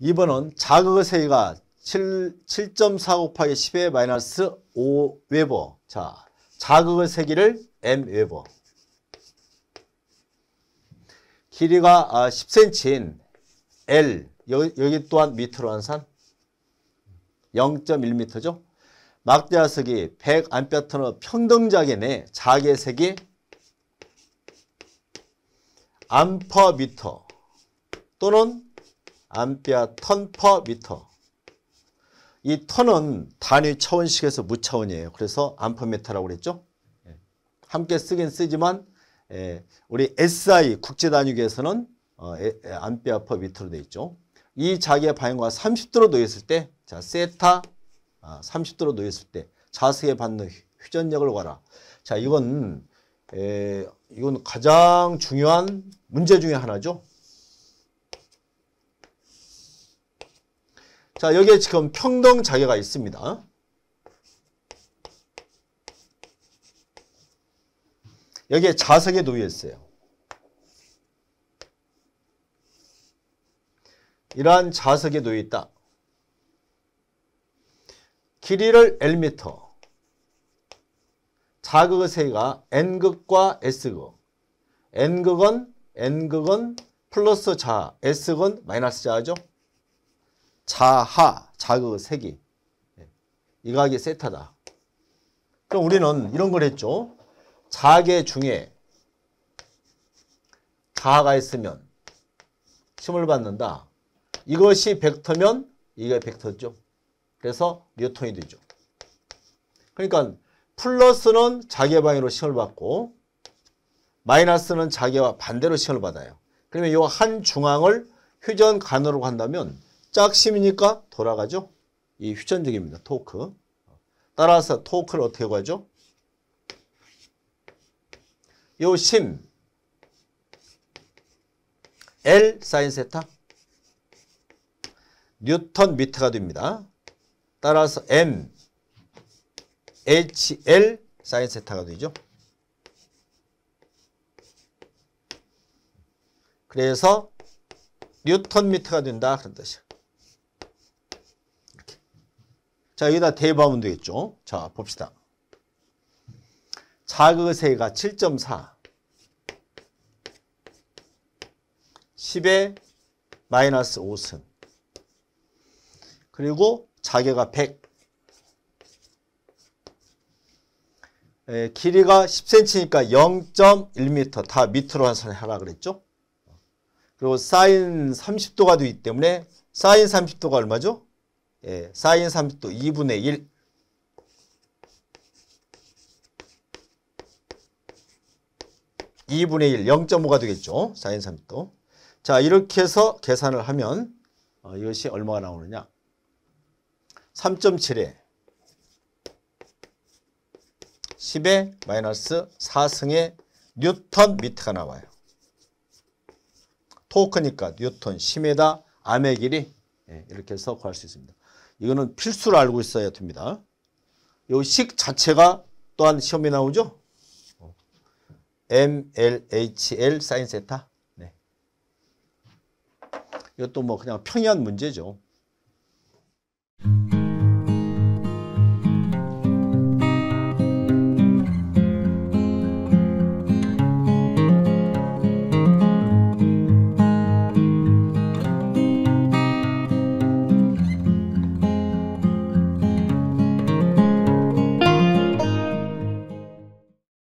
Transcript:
2번은 자극의 세기가 7.4 곱하기 10의 마이너스 5 웨버. 자, 자극의 세기를 m 웨버. 길이가 10cm인 아, L 여기, 여기 또한 미터로 한산 0.1m죠. 막대화석이 1 0 0암페터는 평등자계 내 자계 색이 암퍼미터 또는 암페어 턴퍼 미터. 이 턴은 단위 차원식에서 무차원이에요. 그래서 암퍼미터라고 그랬죠. 예. 함께 쓰긴 쓰지만 예, 우리 SI 국제 단위계에서는 어, 암페어 퍼 미터로 되어 있죠. 이 자기의 방향과 30도로 놓여 있을 때, 자 세타 30도로 아, 놓여 있을 때자세히 받는 휴전력을 봐라자 이건 에, 이건 가장 중요한 문제 중의 하나죠. 자, 여기에 지금 평등 자료가 있습니다. 여기에 자석에 놓여 있어요. 이러한 자석에 놓여 있다. 길이를 1m, 자극의 세가 N극과 S극, N극은 N극은 플러스 자, S극은 마이너스 자죠. 자하, 자그 색이 예. 이 가격이 세타다. 그럼 우리는 이런 걸 했죠. 자개 중에 자가 하 있으면 힘을 받는다. 이것이 벡터면 이게 벡터죠. 그래서 뉴턴이 되죠. 그러니까 플러스는 자개 방향으로 힘을 받고 마이너스는 자개와 반대로 시험을 받아요. 그러면 이 한 중앙을 휴전 간으로 한다면 짝심이니까 돌아가죠. 이휘전적입니다 토크. 따라서 토크를 어떻게 구하죠? 요 심. L 사인 세타. 뉴턴 미터가 됩니다. 따라서 M. HL 사인 세타가 되죠. 그래서 뉴턴 미터가 된다. 그런 뜻이에 자, 여기다 대입하면 되겠죠. 자, 봅시다. 자극의 세가 7.4 10에 마이너스 5승 그리고 자개가 100 에, 길이가 10cm니까 0.1m 다 밑으로 환산하라 그랬죠. 그리고 사인 30도가 되기 때문에 사인 30도가 얼마죠? 예, 4인 30도 2분의 1 2분의 1 0.5가 되겠죠. 4인 30도. 자 이렇게 해서 계산을 하면 어, 이것이 얼마가 나오느냐. 3.7에 10에 마이너스 4승의 뉴턴 미터가 나와요. 토크니까 뉴턴, 10m, 암의 길이 예, 이렇게 해서 구할 수 있습니다. 이거는 필수로 알고 있어야 됩니다. 이 식 자체가 또한 시험에 나오죠. MLHL 사인 세타. 네. 이것도 뭐 그냥 평이한 문제죠.